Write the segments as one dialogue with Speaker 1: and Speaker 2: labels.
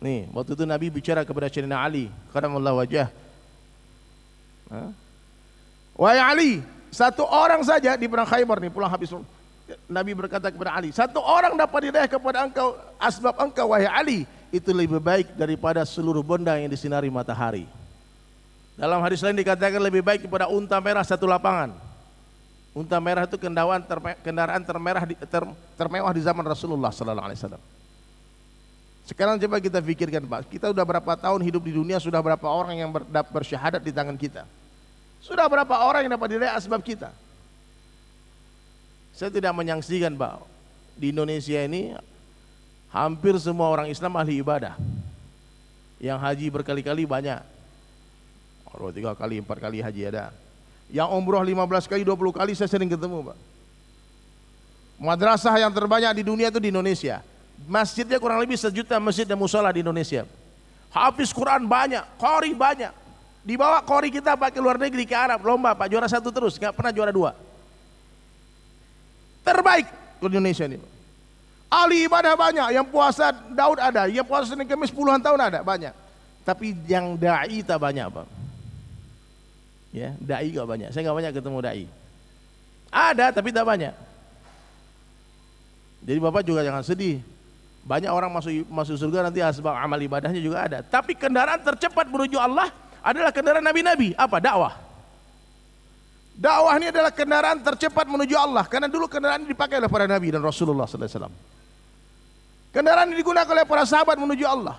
Speaker 1: Nih, waktu itu Nabi bicara kepada Sayyidina Ali, Allah wajah. Wahai Ali, satu orang saja di perang Khaybar nih pulang habis Nabi berkata kepada Ali, satu orang dapat diraih kepada engkau asbab engkau wahai Ali, itu lebih baik daripada seluruh benda yang disinari matahari. Dalam hadis lain dikatakan lebih baik kepada unta merah satu lapangan. Unta merah itu kendaraan termerah ter, termewah di zaman Rasulullah sallallahu alaihi wasallam. Sekarang coba kita pikirkan Pak, kita sudah berapa tahun hidup di dunia, sudah berapa orang yang ber, bersyahadat di tangan kita? Sudah berapa orang yang dapat dilihat asbab kita? Saya tidak menyangsikan Pak, di Indonesia ini hampir semua orang Islam ahli ibadah. Yang haji berkali-kali banyak. Oh, tiga kali, empat kali haji ada. Yang umroh 15 kali, 20 kali saya sering ketemu Pak. Madrasah yang terbanyak di dunia itu di Indonesia Masjidnya kurang lebih sejuta masjid dan musola di Indonesia. Hafiz Quran banyak, kori banyak. Dibawa kori kita pakai luar negeri ke Arab, lomba Pak juara satu terus, nggak pernah juara dua. Terbaik di Indonesia ini. Ahli ibadah banyak, yang puasa Daud ada, yang puasa Senin Kamis puluhan tahun ada banyak. Tapi yang dai tak banyak pak, Ya, dai gak banyak. Saya gak banyak ketemu dai. Ada tapi tak banyak. Jadi bapak juga jangan sedih. Banyak orang masuk masuk surga nanti asbab amal ibadahnya juga ada. Tapi kendaraan tercepat menuju Allah adalah kendaraan nabi-nabi. Apa? Dakwah. Dakwah ini adalah kendaraan tercepat menuju Allah. Karena dulu kendaraan ini dipakai oleh para nabi dan Rasulullah SAW. Kendaraan ini digunakan oleh para sahabat menuju Allah.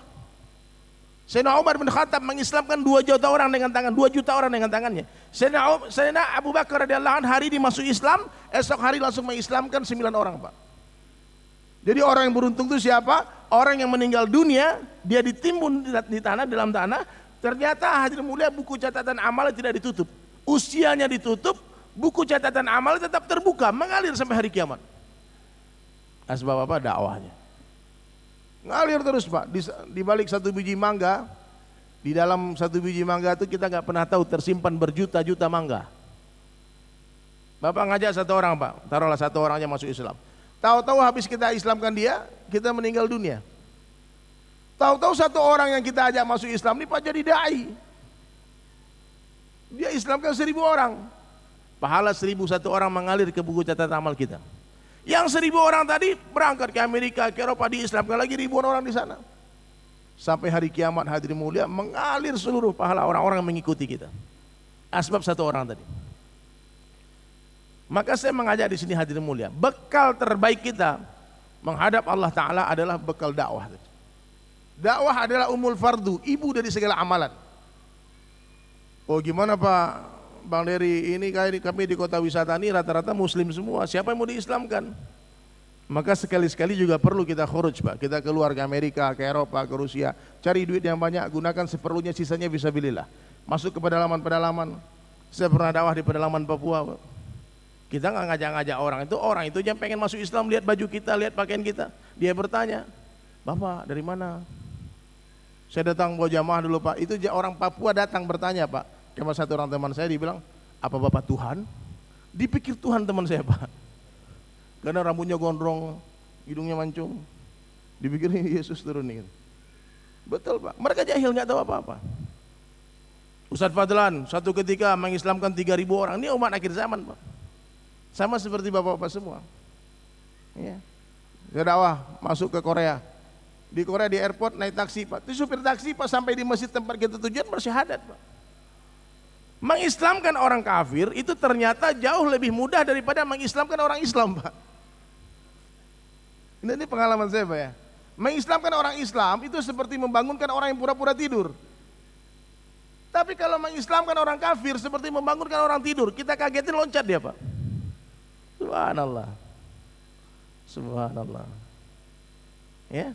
Speaker 1: Sayyidina Umar bin Khattab mengislamkan dua juta orang dengan tangan, dua juta orang dengan tangannya. Sayyidina, Abu Bakar radhiyallahu anhu hari ini masuk Islam, esok hari langsung mengislamkan sembilan orang, Pak. Jadi orang yang beruntung itu siapa? Orang yang meninggal dunia, dia ditimbun di tanah dalam tanah. Ternyata hadir mulia buku catatan amal tidak ditutup. Usianya ditutup, buku catatan amal tetap terbuka, mengalir sampai hari kiamat. Asbab nah, apa dakwahnya? Ngalir terus pak, di, di balik satu biji mangga, di dalam satu biji mangga itu kita nggak pernah tahu tersimpan berjuta-juta mangga. Bapak ngajak satu orang pak, taruhlah satu orangnya masuk Islam. Tahu-tahu habis kita Islamkan dia, kita meninggal dunia. Tahu-tahu satu orang yang kita ajak masuk Islam ini jadi dai. Dia Islamkan seribu orang. Pahala seribu satu orang mengalir ke buku catatan amal kita. Yang seribu orang tadi berangkat ke Amerika, ke Eropa, di Islamkan lagi ribuan orang di sana. Sampai hari kiamat hadir mulia mengalir seluruh pahala orang-orang mengikuti kita. Asbab satu orang tadi. Maka saya mengajak di sini hadirin mulia, bekal terbaik kita menghadap Allah Ta'ala adalah bekal dakwah. Dakwah adalah umul fardu, ibu dari segala amalan. Oh gimana Pak Bang Dery, ini kami di kota wisata ini rata-rata muslim semua, siapa yang mau diislamkan? Maka sekali-sekali juga perlu kita khuruj Pak, kita keluar ke Amerika, ke Eropa, ke Rusia, cari duit yang banyak, gunakan seperlunya, sisanya bisa belilah. Masuk ke pedalaman-pedalaman, saya pernah dakwah di pedalaman Papua Pak kita nggak ngajak-ngajak orang itu, orang itu yang pengen masuk Islam lihat baju kita, lihat pakaian kita. Dia bertanya, Bapak dari mana? Saya datang bawa jamaah dulu Pak. Itu orang Papua datang bertanya Pak. Cuma satu orang teman saya dibilang, apa Bapak Tuhan? Dipikir Tuhan teman saya Pak. Karena rambutnya gondrong, hidungnya mancung. Dipikir Yesus turun nih. Betul Pak. Mereka jahil nggak tahu apa-apa. Ustadz Fadlan, satu ketika mengislamkan 3000 orang. Ini umat akhir zaman Pak. Sama seperti bapak-bapak semua. Iya. Ya. Dakwah masuk ke Korea. Di Korea di airport naik taksi pak. Itu supir taksi pak sampai di masjid tempat kita tujuan bersyahadat pak. Mengislamkan orang kafir itu ternyata jauh lebih mudah daripada mengislamkan orang Islam pak. Ini, ini pengalaman saya pak ya. Mengislamkan orang Islam itu seperti membangunkan orang yang pura-pura tidur. Tapi kalau mengislamkan orang kafir seperti membangunkan orang tidur, kita kagetin loncat dia pak. Subhanallah. Subhanallah. Ya.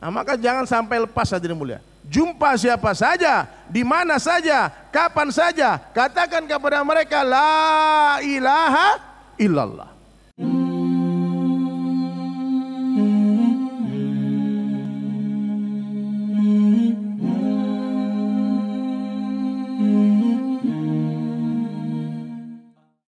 Speaker 1: Nah, maka jangan sampai lepas hadirin mulia. Jumpa siapa saja, di mana saja, kapan saja, katakan kepada mereka la ilaha illallah.